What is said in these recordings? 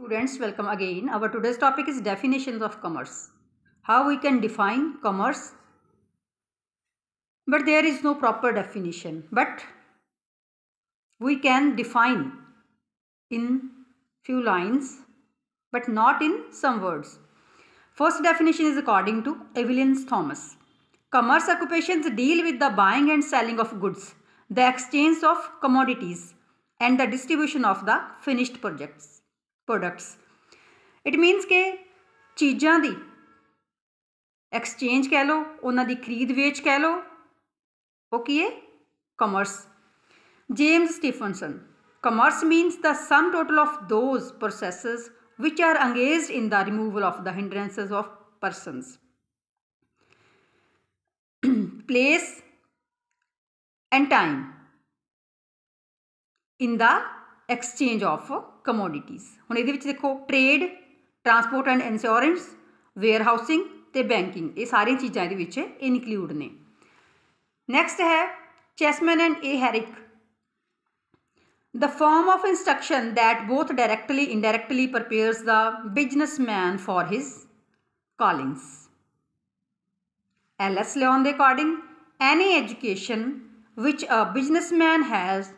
Students, welcome again. Our today's topic is definitions of commerce. How we can define commerce. But there is no proper definition. But we can define in few lines, but not in some words. First definition is according to Evelyn Thomas. Commerce occupations deal with the buying and selling of goods, the exchange of commodities, and the distribution of the finished projects. Products it means ਕਿ ਚੀਜ਼ਾਂ ਦੀ exchange ਕਹਿ ਲਓ ਉਹਨਾਂ ਦੀ ਖਰੀਦ ਵੇਚ ਕਹਿ ਲਓ ਉਹ ਕੀ ਹੈ commerce James Stephenson commerce means the sum total of those processes which are engaged in the removal of the hindrances of persons place and time in the exchange of commodities ਹੁਣ ਇਹਦੇ ਵਿੱਚ ਦੇਖੋ trade transport and insurance warehousing ਤੇ banking ਇਹ ਸਾਰੀਆਂ ਚੀਜ਼ਾਂ ਇਹਦੇ ਵਿੱਚ ਇਨਕਲੂਡ ਨੇ ਨੈਕਸਟ ਹੈ Chessman and A Herrick the form of instruction that both directly indirectly prepares the businessman for his callings ls leon the according any education which a businessman has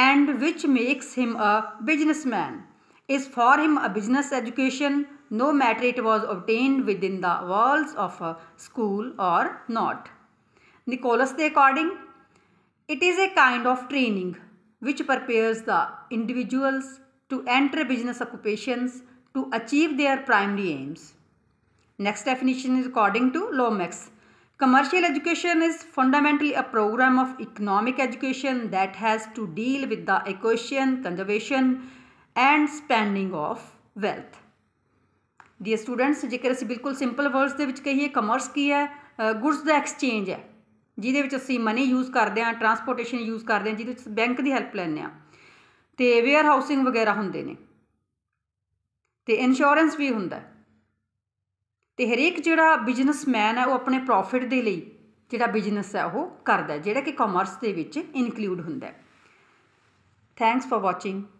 and which makes him a businessman. Is for him a business education, no matter it was obtained within the walls of a school or not. Nicholas, the according, it is a kind of training which prepares the individuals to enter business occupations to achieve their primary aims. Next definition is according to Lomax. Commercial education is fundamentally a program of economic education that has to deal with the acquisition, conservation and spending of wealth. dear students jekar assi bilkul simple words de vich kahiye commerce ki hai goods da exchange hai jide vich assi money use karde ha transportation use karde ha jide vich bank di help lende ha te warehousing housing hunde ne te insurance vi hunda hai ਤੇ ਹਰੇਕ ਜਿਹੜਾ businessman ਹੈ ਉਹ ਆਪਣੇ profit ਦੇ ਲਈ ਜਿਹੜਾ business ਹੈ ਉਹ ਕਰਦਾ ਜਿਹੜਾ ਕਿ ਕਾਮਰਸ ਦੇ ਵਿੱਚ ਇਨਕਲੂਡ ਹੁੰਦਾ ਹੈ ਥੈਂਕਸ ਫॉर ਵਾਚਿੰਗ